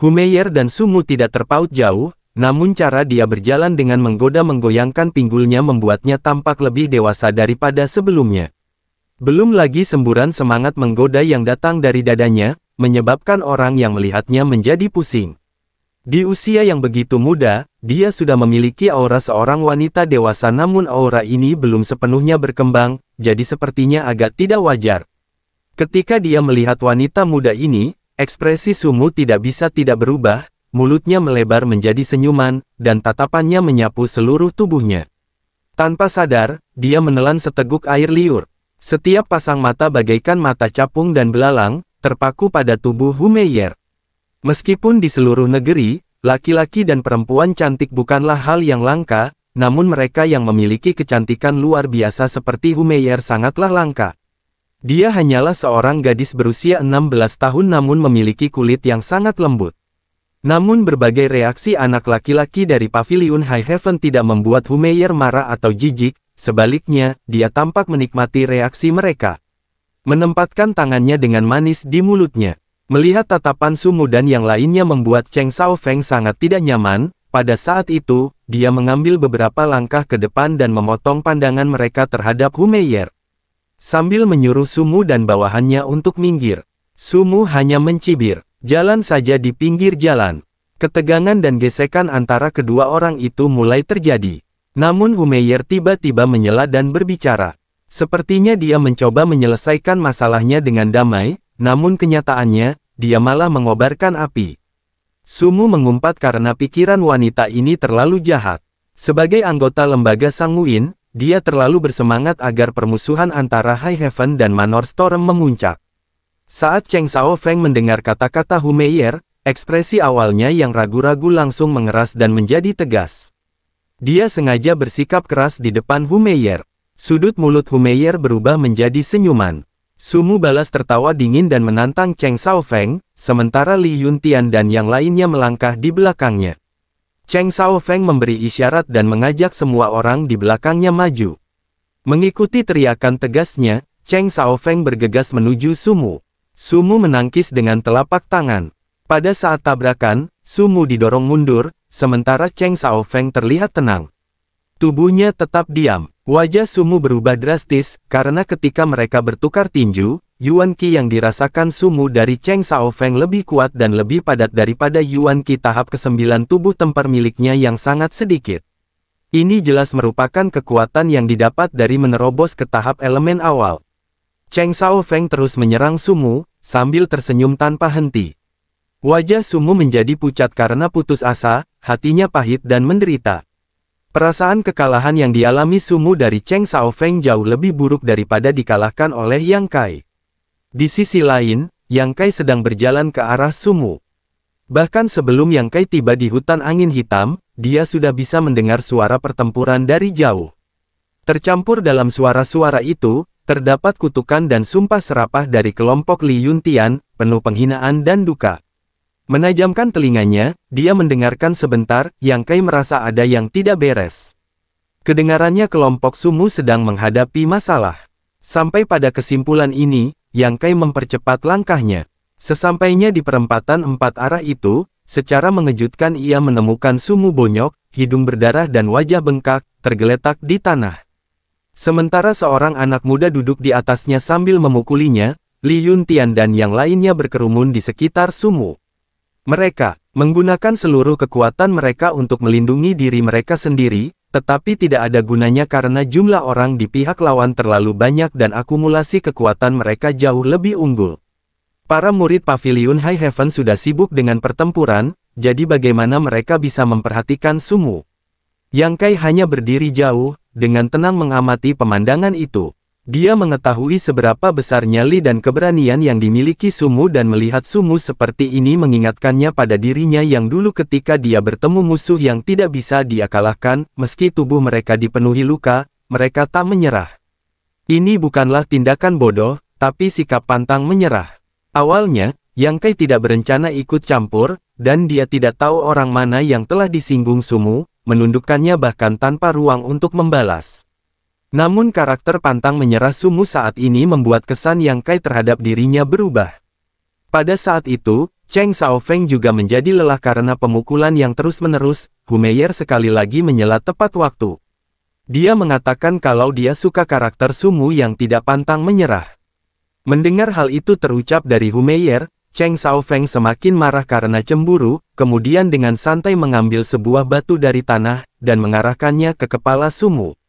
Humeyer dan Sumu tidak terpaut jauh, namun cara dia berjalan dengan menggoda menggoyangkan pinggulnya membuatnya tampak lebih dewasa daripada sebelumnya. Belum lagi semburan semangat menggoda yang datang dari dadanya, menyebabkan orang yang melihatnya menjadi pusing. Di usia yang begitu muda, dia sudah memiliki aura seorang wanita dewasa namun aura ini belum sepenuhnya berkembang, jadi sepertinya agak tidak wajar. Ketika dia melihat wanita muda ini, Ekspresi Sumu tidak bisa tidak berubah, mulutnya melebar menjadi senyuman, dan tatapannya menyapu seluruh tubuhnya. Tanpa sadar, dia menelan seteguk air liur. Setiap pasang mata bagaikan mata capung dan belalang, terpaku pada tubuh Humeyer. Meskipun di seluruh negeri, laki-laki dan perempuan cantik bukanlah hal yang langka, namun mereka yang memiliki kecantikan luar biasa seperti Humeyer sangatlah langka. Dia hanyalah seorang gadis berusia 16 tahun namun memiliki kulit yang sangat lembut. Namun berbagai reaksi anak laki-laki dari Pavilion High Heaven tidak membuat Humeyer marah atau jijik, sebaliknya, dia tampak menikmati reaksi mereka. Menempatkan tangannya dengan manis di mulutnya. Melihat tatapan Sumu dan yang lainnya membuat Cheng Shao Feng sangat tidak nyaman, pada saat itu, dia mengambil beberapa langkah ke depan dan memotong pandangan mereka terhadap Humeyer. Sambil menyuruh Sumu dan bawahannya untuk minggir, Sumu hanya mencibir, jalan saja di pinggir jalan. Ketegangan dan gesekan antara kedua orang itu mulai terjadi. Namun Humeyer tiba-tiba menyela dan berbicara. Sepertinya dia mencoba menyelesaikan masalahnya dengan damai, namun kenyataannya, dia malah mengobarkan api. Sumu mengumpat karena pikiran wanita ini terlalu jahat. Sebagai anggota lembaga Sanguin, dia terlalu bersemangat agar permusuhan antara High Heaven dan Manor Storm memuncak. Saat Cheng Sao Feng mendengar kata-kata Meier, ekspresi awalnya yang ragu-ragu langsung mengeras dan menjadi tegas. Dia sengaja bersikap keras di depan Meier. Sudut mulut Meier berubah menjadi senyuman. Sumu balas tertawa dingin dan menantang Cheng Sao Feng, sementara Li Yuntian dan yang lainnya melangkah di belakangnya. Cheng Shao Feng memberi isyarat dan mengajak semua orang di belakangnya maju. Mengikuti teriakan tegasnya, Cheng Shao Feng bergegas menuju Sumu. Sumu menangkis dengan telapak tangan. Pada saat tabrakan, Sumu didorong mundur, sementara Cheng Shao Feng terlihat tenang. Tubuhnya tetap diam. Wajah Sumu berubah drastis, karena ketika mereka bertukar tinju, Yuan Qi yang dirasakan sumu dari Cheng Sao Feng lebih kuat dan lebih padat daripada Yuan Qi tahap ke-9 tubuh temper miliknya yang sangat sedikit. Ini jelas merupakan kekuatan yang didapat dari menerobos ke tahap elemen awal. Cheng Sao Feng terus menyerang sumu, sambil tersenyum tanpa henti. Wajah sumu menjadi pucat karena putus asa, hatinya pahit dan menderita. Perasaan kekalahan yang dialami sumu dari Cheng Sao Feng jauh lebih buruk daripada dikalahkan oleh Yang Kai. Di sisi lain, Yang Kai sedang berjalan ke arah Sumu. Bahkan sebelum Yang Kai tiba di hutan angin hitam, dia sudah bisa mendengar suara pertempuran dari jauh. Tercampur dalam suara-suara itu, terdapat kutukan dan sumpah serapah dari kelompok Li Yuntian, penuh penghinaan dan duka. Menajamkan telinganya, dia mendengarkan sebentar, Yang Kai merasa ada yang tidak beres. Kedengarannya kelompok Sumu sedang menghadapi masalah. Sampai pada kesimpulan ini, yang Kai mempercepat langkahnya. Sesampainya di perempatan empat arah itu, secara mengejutkan ia menemukan sumu bonyok, hidung berdarah dan wajah bengkak, tergeletak di tanah. Sementara seorang anak muda duduk di atasnya sambil memukulinya, Li Yun Tian dan yang lainnya berkerumun di sekitar sumu. Mereka, menggunakan seluruh kekuatan mereka untuk melindungi diri mereka sendiri, tetapi tidak ada gunanya karena jumlah orang di pihak lawan terlalu banyak dan akumulasi kekuatan mereka jauh lebih unggul. Para murid pavilion High Heaven sudah sibuk dengan pertempuran, jadi bagaimana mereka bisa memperhatikan Sumu? Yang Kai hanya berdiri jauh, dengan tenang mengamati pemandangan itu. Dia mengetahui seberapa besar nyali dan keberanian yang dimiliki Sumu dan melihat Sumu seperti ini mengingatkannya pada dirinya yang dulu ketika dia bertemu musuh yang tidak bisa dia kalahkan, meski tubuh mereka dipenuhi luka, mereka tak menyerah. Ini bukanlah tindakan bodoh, tapi sikap pantang menyerah. Awalnya, Yang Kai tidak berencana ikut campur, dan dia tidak tahu orang mana yang telah disinggung Sumu, menundukkannya bahkan tanpa ruang untuk membalas. Namun karakter pantang menyerah Sumu saat ini membuat kesan yang Kai terhadap dirinya berubah. Pada saat itu, Cheng Shaofeng juga menjadi lelah karena pemukulan yang terus-menerus, Humeyer sekali lagi menyela tepat waktu. Dia mengatakan kalau dia suka karakter Sumu yang tidak pantang menyerah. Mendengar hal itu terucap dari Humeyer, Cheng Shaofeng semakin marah karena cemburu, kemudian dengan santai mengambil sebuah batu dari tanah, dan mengarahkannya ke kepala Sumu.